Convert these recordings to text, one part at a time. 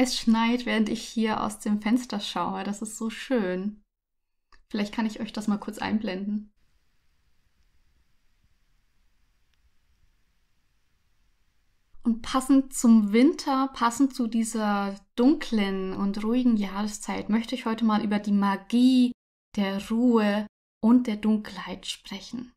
Es schneit, während ich hier aus dem Fenster schaue. Das ist so schön. Vielleicht kann ich euch das mal kurz einblenden. Und passend zum Winter, passend zu dieser dunklen und ruhigen Jahreszeit, möchte ich heute mal über die Magie der Ruhe und der Dunkelheit sprechen.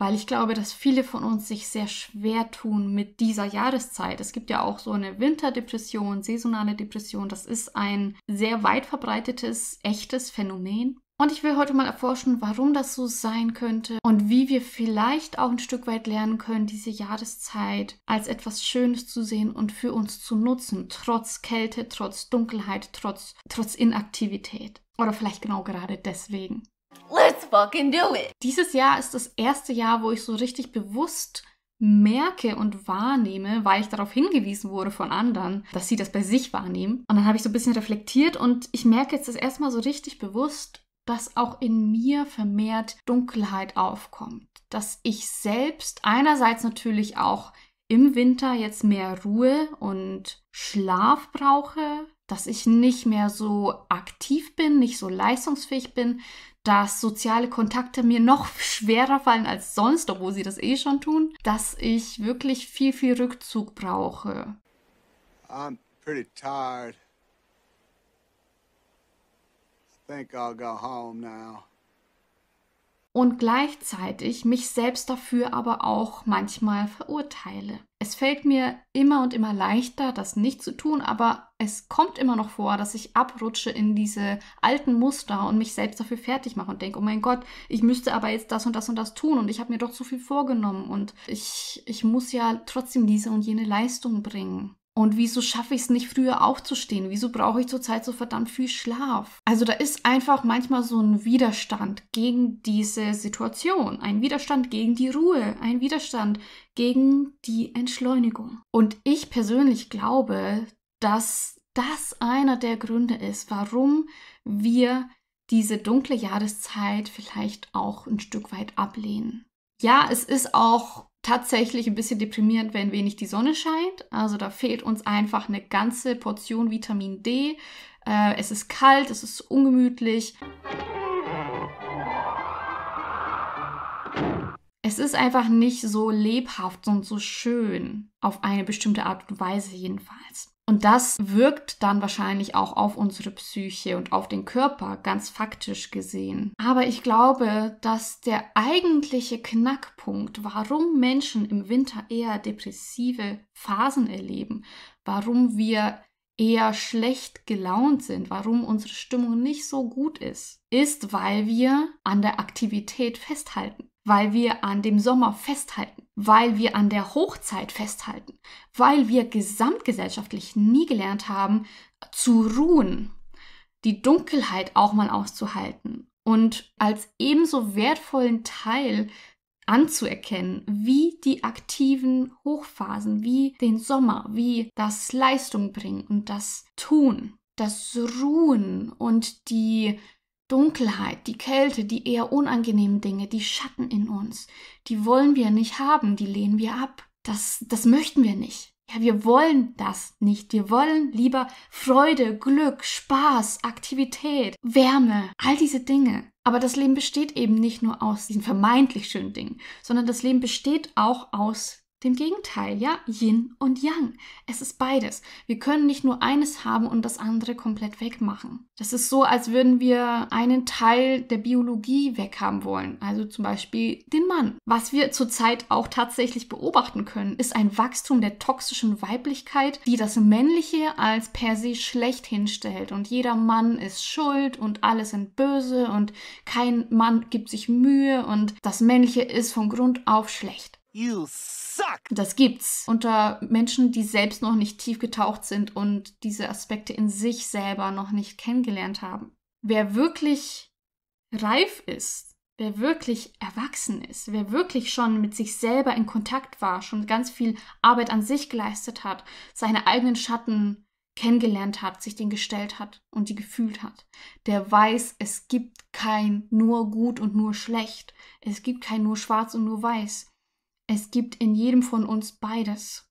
weil ich glaube, dass viele von uns sich sehr schwer tun mit dieser Jahreszeit. Es gibt ja auch so eine Winterdepression, saisonale Depression. Das ist ein sehr weit verbreitetes, echtes Phänomen. Und ich will heute mal erforschen, warum das so sein könnte und wie wir vielleicht auch ein Stück weit lernen können, diese Jahreszeit als etwas Schönes zu sehen und für uns zu nutzen, trotz Kälte, trotz Dunkelheit, trotz, trotz Inaktivität. Oder vielleicht genau gerade deswegen. Let's fucking do it! Dieses Jahr ist das erste Jahr, wo ich so richtig bewusst merke und wahrnehme, weil ich darauf hingewiesen wurde von anderen, dass sie das bei sich wahrnehmen. Und dann habe ich so ein bisschen reflektiert und ich merke jetzt das erstmal so richtig bewusst, dass auch in mir vermehrt Dunkelheit aufkommt. Dass ich selbst einerseits natürlich auch im Winter jetzt mehr Ruhe und Schlaf brauche, dass ich nicht mehr so aktiv bin, nicht so leistungsfähig bin, dass soziale Kontakte mir noch schwerer fallen als sonst, obwohl sie das eh schon tun, dass ich wirklich viel, viel Rückzug brauche. I'm pretty tired. I think I'll go home now und gleichzeitig mich selbst dafür aber auch manchmal verurteile. Es fällt mir immer und immer leichter, das nicht zu tun, aber es kommt immer noch vor, dass ich abrutsche in diese alten Muster und mich selbst dafür fertig mache und denke, oh mein Gott, ich müsste aber jetzt das und das und das tun und ich habe mir doch so viel vorgenommen und ich, ich muss ja trotzdem diese und jene Leistung bringen. Und wieso schaffe ich es nicht, früher aufzustehen? Wieso brauche ich zurzeit so verdammt viel Schlaf? Also da ist einfach manchmal so ein Widerstand gegen diese Situation, ein Widerstand gegen die Ruhe, ein Widerstand gegen die Entschleunigung. Und ich persönlich glaube, dass das einer der Gründe ist, warum wir diese dunkle Jahreszeit vielleicht auch ein Stück weit ablehnen. Ja, es ist auch tatsächlich ein bisschen deprimierend, wenn wenig die Sonne scheint. Also da fehlt uns einfach eine ganze Portion Vitamin D. Äh, es ist kalt, es ist ungemütlich. es ist einfach nicht so lebhaft und so schön, auf eine bestimmte Art und Weise jedenfalls. Und das wirkt dann wahrscheinlich auch auf unsere Psyche und auf den Körper, ganz faktisch gesehen. Aber ich glaube, dass der eigentliche Knackpunkt, warum Menschen im Winter eher depressive Phasen erleben, warum wir eher schlecht gelaunt sind, warum unsere Stimmung nicht so gut ist, ist, weil wir an der Aktivität festhalten weil wir an dem Sommer festhalten, weil wir an der Hochzeit festhalten, weil wir gesamtgesellschaftlich nie gelernt haben, zu ruhen, die Dunkelheit auch mal auszuhalten und als ebenso wertvollen Teil anzuerkennen, wie die aktiven Hochphasen, wie den Sommer, wie das Leistung bringen und das Tun, das Ruhen und die Dunkelheit, die Kälte, die eher unangenehmen Dinge, die Schatten in uns, die wollen wir nicht haben, die lehnen wir ab. Das, das möchten wir nicht. Ja, wir wollen das nicht. Wir wollen lieber Freude, Glück, Spaß, Aktivität, Wärme, all diese Dinge. Aber das Leben besteht eben nicht nur aus diesen vermeintlich schönen Dingen, sondern das Leben besteht auch aus dem Gegenteil, ja, Yin und Yang. Es ist beides. Wir können nicht nur eines haben und das andere komplett wegmachen. Das ist so, als würden wir einen Teil der Biologie weghaben wollen, also zum Beispiel den Mann. Was wir zurzeit auch tatsächlich beobachten können, ist ein Wachstum der toxischen Weiblichkeit, die das Männliche als per se schlecht hinstellt und jeder Mann ist schuld und alle sind böse und kein Mann gibt sich Mühe und das Männliche ist von Grund auf schlecht. You suck! Das gibt's unter Menschen, die selbst noch nicht tief getaucht sind und diese Aspekte in sich selber noch nicht kennengelernt haben. Wer wirklich reif ist, wer wirklich erwachsen ist, wer wirklich schon mit sich selber in Kontakt war, schon ganz viel Arbeit an sich geleistet hat, seine eigenen Schatten kennengelernt hat, sich den gestellt hat und die gefühlt hat, der weiß, es gibt kein nur gut und nur schlecht, es gibt kein nur schwarz und nur weiß. Es gibt in jedem von uns beides.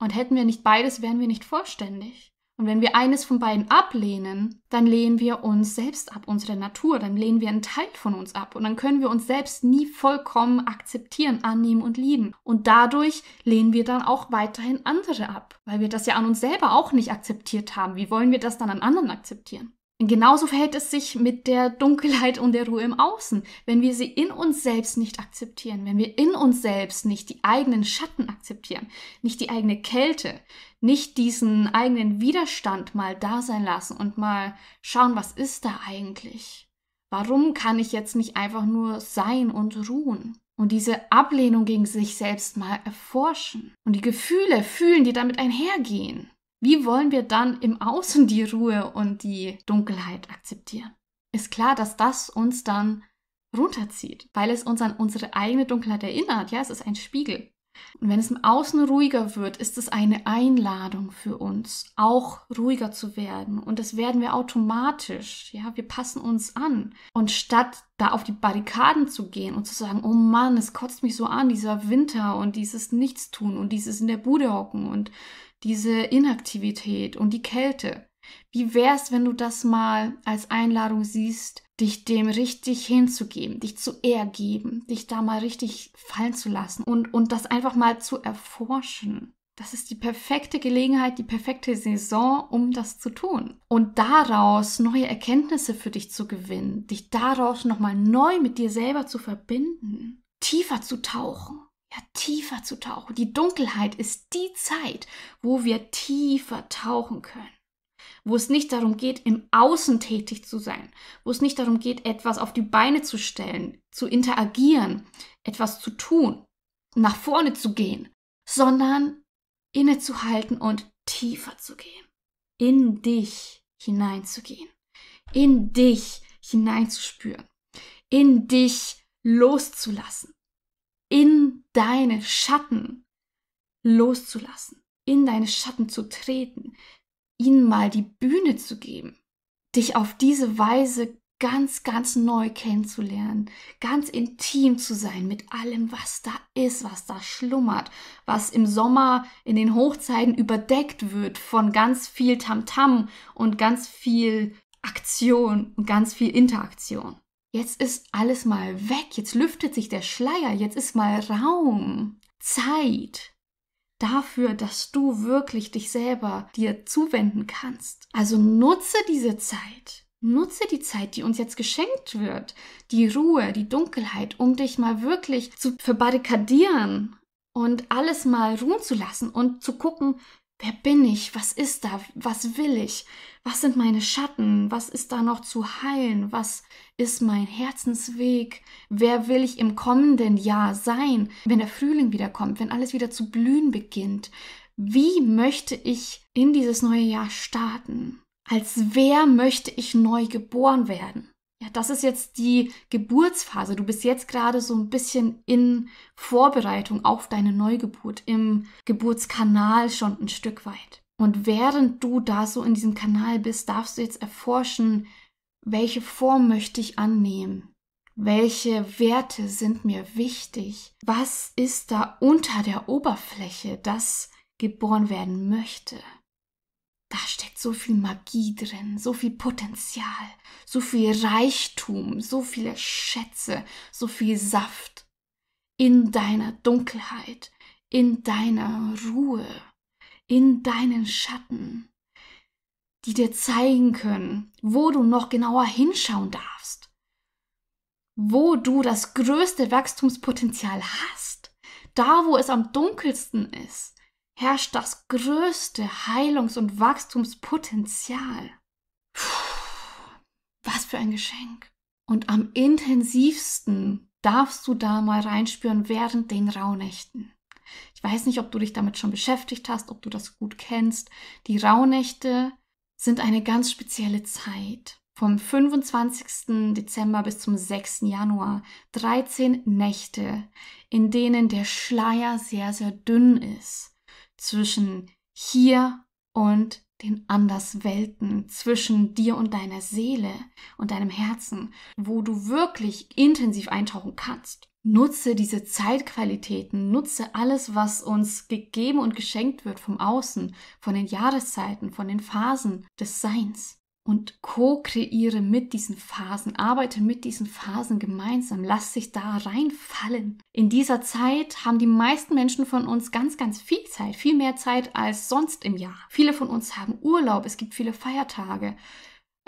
Und hätten wir nicht beides, wären wir nicht vollständig. Und wenn wir eines von beiden ablehnen, dann lehnen wir uns selbst ab, unsere Natur, dann lehnen wir einen Teil von uns ab und dann können wir uns selbst nie vollkommen akzeptieren, annehmen und lieben. Und dadurch lehnen wir dann auch weiterhin andere ab, weil wir das ja an uns selber auch nicht akzeptiert haben. Wie wollen wir das dann an anderen akzeptieren? Genauso verhält es sich mit der Dunkelheit und der Ruhe im Außen. Wenn wir sie in uns selbst nicht akzeptieren, wenn wir in uns selbst nicht die eigenen Schatten akzeptieren, nicht die eigene Kälte, nicht diesen eigenen Widerstand mal da sein lassen und mal schauen, was ist da eigentlich? Warum kann ich jetzt nicht einfach nur sein und ruhen? Und diese Ablehnung gegen sich selbst mal erforschen und die Gefühle fühlen, die damit einhergehen. Wie wollen wir dann im Außen die Ruhe und die Dunkelheit akzeptieren? Ist klar, dass das uns dann runterzieht, weil es uns an unsere eigene Dunkelheit erinnert. Ja, es ist ein Spiegel. Und wenn es im Außen ruhiger wird, ist es eine Einladung für uns, auch ruhiger zu werden. Und das werden wir automatisch. Ja, wir passen uns an. Und statt da auf die Barrikaden zu gehen und zu sagen, oh Mann, es kotzt mich so an, dieser Winter und dieses Nichtstun und dieses in der Bude hocken und diese Inaktivität und die Kälte. Wie wär's, wenn du das mal als Einladung siehst, dich dem richtig hinzugeben, dich zu ergeben, dich da mal richtig fallen zu lassen und, und das einfach mal zu erforschen. Das ist die perfekte Gelegenheit, die perfekte Saison, um das zu tun. Und daraus neue Erkenntnisse für dich zu gewinnen, dich daraus nochmal neu mit dir selber zu verbinden, tiefer zu tauchen ja, tiefer zu tauchen. Die Dunkelheit ist die Zeit, wo wir tiefer tauchen können wo es nicht darum geht, im Außen tätig zu sein, wo es nicht darum geht, etwas auf die Beine zu stellen, zu interagieren, etwas zu tun, nach vorne zu gehen, sondern innezuhalten und tiefer zu gehen, in dich hineinzugehen, in dich hineinzuspüren, in dich loszulassen, in deine Schatten loszulassen, in deine Schatten zu treten, ihnen mal die Bühne zu geben, dich auf diese Weise ganz, ganz neu kennenzulernen, ganz intim zu sein mit allem, was da ist, was da schlummert, was im Sommer in den Hochzeiten überdeckt wird von ganz viel Tamtam -Tam und ganz viel Aktion und ganz viel Interaktion. Jetzt ist alles mal weg, jetzt lüftet sich der Schleier, jetzt ist mal Raum, Zeit dafür, dass du wirklich dich selber dir zuwenden kannst. Also nutze diese Zeit. Nutze die Zeit, die uns jetzt geschenkt wird, die Ruhe, die Dunkelheit, um dich mal wirklich zu verbarrikadieren und alles mal ruhen zu lassen und zu gucken, Wer bin ich? Was ist da? Was will ich? Was sind meine Schatten? Was ist da noch zu heilen? Was ist mein Herzensweg? Wer will ich im kommenden Jahr sein, wenn der Frühling wiederkommt, wenn alles wieder zu blühen beginnt? Wie möchte ich in dieses neue Jahr starten? Als wer möchte ich neu geboren werden? ja, das ist jetzt die Geburtsphase. Du bist jetzt gerade so ein bisschen in Vorbereitung auf deine Neugeburt, im Geburtskanal schon ein Stück weit. Und während du da so in diesem Kanal bist, darfst du jetzt erforschen, welche Form möchte ich annehmen? Welche Werte sind mir wichtig? Was ist da unter der Oberfläche, das geboren werden möchte? da steckt so viel Magie drin, so viel Potenzial, so viel Reichtum, so viele Schätze, so viel Saft in deiner Dunkelheit, in deiner Ruhe, in deinen Schatten, die dir zeigen können, wo du noch genauer hinschauen darfst, wo du das größte Wachstumspotenzial hast, da wo es am dunkelsten ist herrscht das größte Heilungs- und Wachstumspotenzial. Puh, was für ein Geschenk. Und am intensivsten darfst du da mal reinspüren während den Rauhnächten. Ich weiß nicht, ob du dich damit schon beschäftigt hast, ob du das gut kennst. Die Rauhnächte sind eine ganz spezielle Zeit. Vom 25. Dezember bis zum 6. Januar 13 Nächte, in denen der Schleier sehr, sehr dünn ist zwischen hier und den Anderswelten, zwischen dir und deiner Seele und deinem Herzen, wo du wirklich intensiv eintauchen kannst. Nutze diese Zeitqualitäten, nutze alles, was uns gegeben und geschenkt wird vom Außen, von den Jahreszeiten, von den Phasen des Seins und co-kreiere mit diesen Phasen, arbeite mit diesen Phasen gemeinsam, lass dich da reinfallen. In dieser Zeit haben die meisten Menschen von uns ganz, ganz viel Zeit, viel mehr Zeit als sonst im Jahr. Viele von uns haben Urlaub, es gibt viele Feiertage,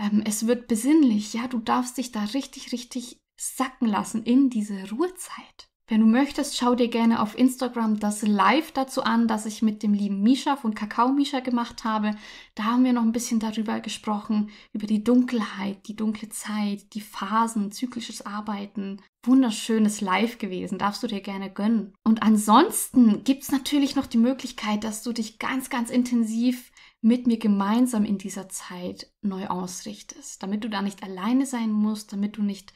ähm, es wird besinnlich, ja, du darfst dich da richtig, richtig sacken lassen in diese Ruhezeit. Wenn du möchtest, schau dir gerne auf Instagram das Live dazu an, das ich mit dem lieben Misha von Kakao Misha gemacht habe. Da haben wir noch ein bisschen darüber gesprochen, über die Dunkelheit, die dunkle Zeit, die Phasen, zyklisches Arbeiten. Wunderschönes Live gewesen, darfst du dir gerne gönnen. Und ansonsten gibt es natürlich noch die Möglichkeit, dass du dich ganz, ganz intensiv mit mir gemeinsam in dieser Zeit neu ausrichtest, damit du da nicht alleine sein musst, damit du nicht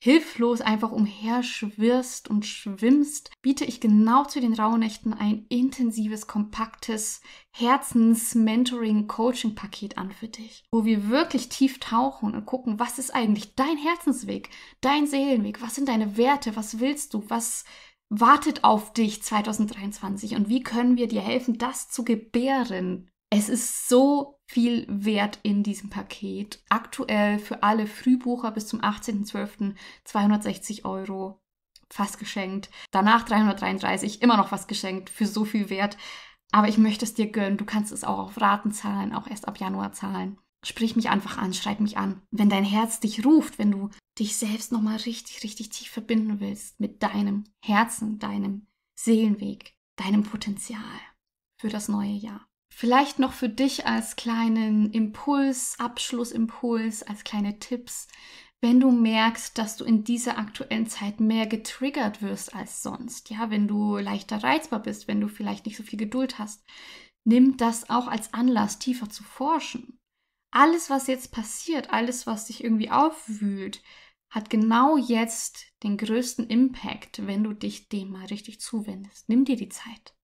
hilflos einfach umherschwirrst und schwimmst, biete ich genau zu den Rauhnächten ein intensives, kompaktes Herzens-Mentoring-Coaching-Paket an für dich, wo wir wirklich tief tauchen und gucken, was ist eigentlich dein Herzensweg, dein Seelenweg, was sind deine Werte, was willst du, was wartet auf dich 2023 und wie können wir dir helfen, das zu gebären es ist so viel wert in diesem Paket. Aktuell für alle Frühbucher bis zum 18.12. 260 Euro fast geschenkt. Danach 333, immer noch fast geschenkt für so viel wert. Aber ich möchte es dir gönnen. Du kannst es auch auf Raten zahlen, auch erst ab Januar zahlen. Sprich mich einfach an, schreib mich an. Wenn dein Herz dich ruft, wenn du dich selbst nochmal richtig, richtig tief verbinden willst mit deinem Herzen, deinem Seelenweg, deinem Potenzial für das neue Jahr. Vielleicht noch für dich als kleinen Impuls, Abschlussimpuls, als kleine Tipps, wenn du merkst, dass du in dieser aktuellen Zeit mehr getriggert wirst als sonst, ja, wenn du leichter reizbar bist, wenn du vielleicht nicht so viel Geduld hast, nimm das auch als Anlass, tiefer zu forschen. Alles, was jetzt passiert, alles, was dich irgendwie aufwühlt, hat genau jetzt den größten Impact, wenn du dich dem mal richtig zuwendest. Nimm dir die Zeit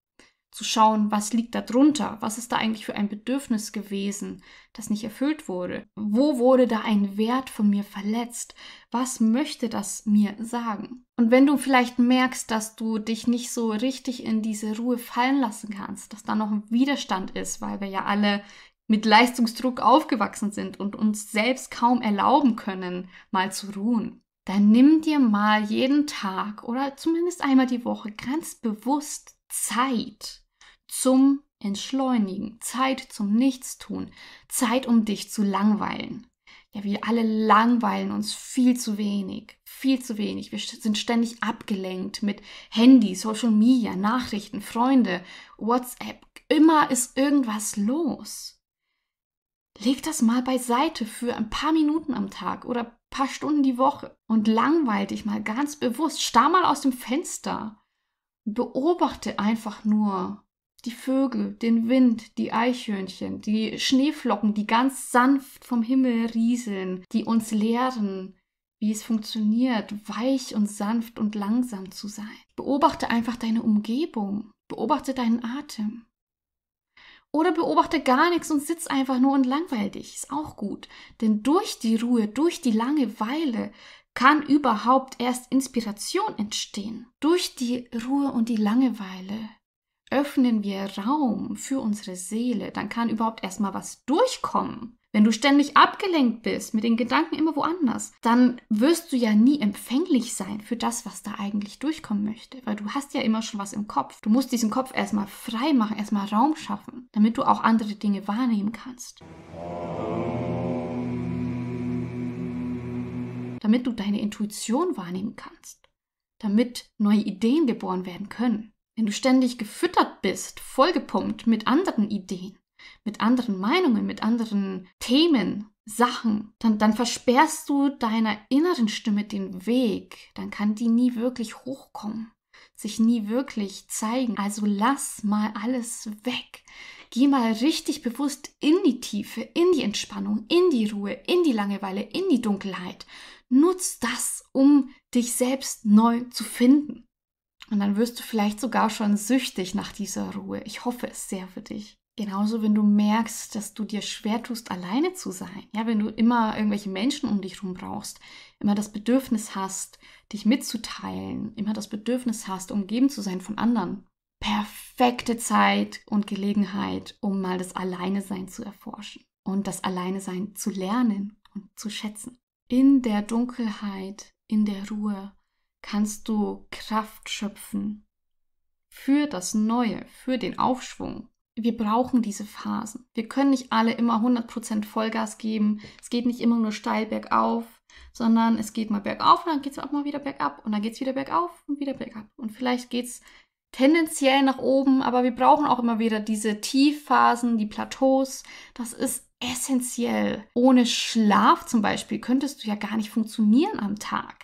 zu schauen, was liegt da drunter, was ist da eigentlich für ein Bedürfnis gewesen, das nicht erfüllt wurde, wo wurde da ein Wert von mir verletzt, was möchte das mir sagen. Und wenn du vielleicht merkst, dass du dich nicht so richtig in diese Ruhe fallen lassen kannst, dass da noch ein Widerstand ist, weil wir ja alle mit Leistungsdruck aufgewachsen sind und uns selbst kaum erlauben können, mal zu ruhen, dann nimm dir mal jeden Tag oder zumindest einmal die Woche ganz bewusst Zeit, zum Entschleunigen, Zeit zum Nichtstun, Zeit, um dich zu langweilen. Ja, wir alle langweilen uns viel zu wenig, viel zu wenig. Wir sind ständig abgelenkt mit Handy, Social Media, Nachrichten, Freunde, WhatsApp. Immer ist irgendwas los. Leg das mal beiseite für ein paar Minuten am Tag oder ein paar Stunden die Woche und langweil dich mal ganz bewusst. Starr mal aus dem Fenster. Beobachte einfach nur die Vögel, den Wind, die Eichhörnchen, die Schneeflocken, die ganz sanft vom Himmel rieseln, die uns lehren, wie es funktioniert, weich und sanft und langsam zu sein. Beobachte einfach deine Umgebung, beobachte deinen Atem. Oder beobachte gar nichts und sitz einfach nur und langweil dich, ist auch gut. Denn durch die Ruhe, durch die Langeweile kann überhaupt erst Inspiration entstehen. Durch die Ruhe und die Langeweile öffnen wir Raum für unsere Seele, dann kann überhaupt erstmal was durchkommen. Wenn du ständig abgelenkt bist, mit den Gedanken immer woanders, dann wirst du ja nie empfänglich sein für das, was da eigentlich durchkommen möchte, weil du hast ja immer schon was im Kopf. Du musst diesen Kopf erstmal frei machen, erstmal Raum schaffen, damit du auch andere Dinge wahrnehmen kannst. Damit du deine Intuition wahrnehmen kannst, damit neue Ideen geboren werden können. Wenn du ständig gefüttert bist, vollgepumpt mit anderen Ideen, mit anderen Meinungen, mit anderen Themen, Sachen, dann, dann versperrst du deiner inneren Stimme den Weg, dann kann die nie wirklich hochkommen, sich nie wirklich zeigen. Also lass mal alles weg. Geh mal richtig bewusst in die Tiefe, in die Entspannung, in die Ruhe, in die Langeweile, in die Dunkelheit. Nutz das, um dich selbst neu zu finden. Und dann wirst du vielleicht sogar schon süchtig nach dieser Ruhe. Ich hoffe es sehr für dich. Genauso, wenn du merkst, dass du dir schwer tust, alleine zu sein. Ja, wenn du immer irgendwelche Menschen um dich herum brauchst, immer das Bedürfnis hast, dich mitzuteilen, immer das Bedürfnis hast, umgeben zu sein von anderen. Perfekte Zeit und Gelegenheit, um mal das Alleinesein zu erforschen und das Alleinesein zu lernen und zu schätzen. In der Dunkelheit, in der Ruhe kannst du Kraft schöpfen für das Neue, für den Aufschwung. Wir brauchen diese Phasen. Wir können nicht alle immer 100% Vollgas geben. Es geht nicht immer nur steil bergauf, sondern es geht mal bergauf und dann geht es auch mal wieder bergab und dann geht es wieder bergauf und wieder bergab. Und vielleicht geht es tendenziell nach oben, aber wir brauchen auch immer wieder diese Tiefphasen, die Plateaus. Das ist essentiell. Ohne Schlaf zum Beispiel könntest du ja gar nicht funktionieren am Tag.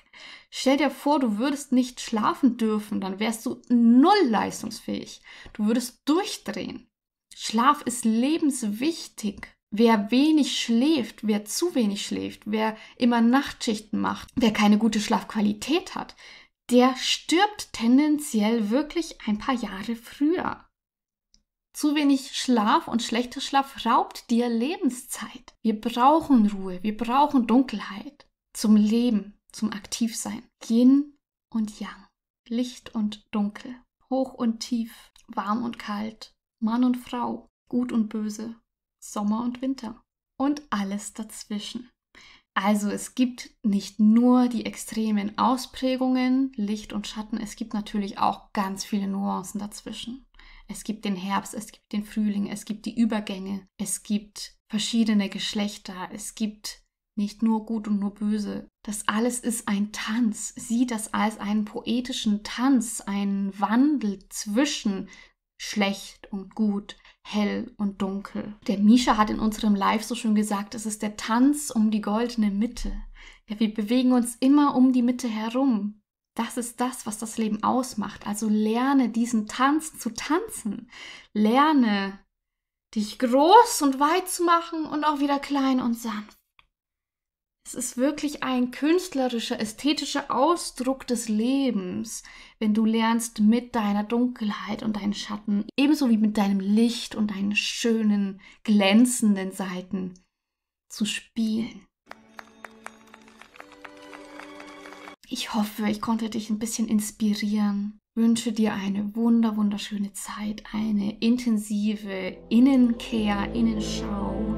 Stell dir vor, du würdest nicht schlafen dürfen, dann wärst du null leistungsfähig. Du würdest durchdrehen. Schlaf ist lebenswichtig. Wer wenig schläft, wer zu wenig schläft, wer immer Nachtschichten macht, wer keine gute Schlafqualität hat, der stirbt tendenziell wirklich ein paar Jahre früher. Zu wenig Schlaf und schlechter Schlaf raubt dir Lebenszeit. Wir brauchen Ruhe, wir brauchen Dunkelheit zum Leben, zum Aktivsein. Yin und Yang, Licht und Dunkel, hoch und tief, warm und kalt, Mann und Frau, gut und böse, Sommer und Winter und alles dazwischen. Also es gibt nicht nur die extremen Ausprägungen, Licht und Schatten, es gibt natürlich auch ganz viele Nuancen dazwischen. Es gibt den Herbst, es gibt den Frühling, es gibt die Übergänge, es gibt verschiedene Geschlechter, es gibt nicht nur gut und nur böse. Das alles ist ein Tanz. Sieh das als einen poetischen Tanz, einen Wandel zwischen schlecht und gut, hell und dunkel. Der Misha hat in unserem Live so schön gesagt, es ist der Tanz um die goldene Mitte. Ja, wir bewegen uns immer um die Mitte herum. Das ist das, was das Leben ausmacht. Also lerne diesen Tanz zu tanzen. Lerne dich groß und weit zu machen und auch wieder klein und sanft. Es ist wirklich ein künstlerischer, ästhetischer Ausdruck des Lebens, wenn du lernst, mit deiner Dunkelheit und deinen Schatten, ebenso wie mit deinem Licht und deinen schönen, glänzenden Seiten zu spielen. Ich hoffe, ich konnte dich ein bisschen inspirieren. Wünsche dir eine wunder wunderschöne Zeit, eine intensive Innenkehr, Innenschau.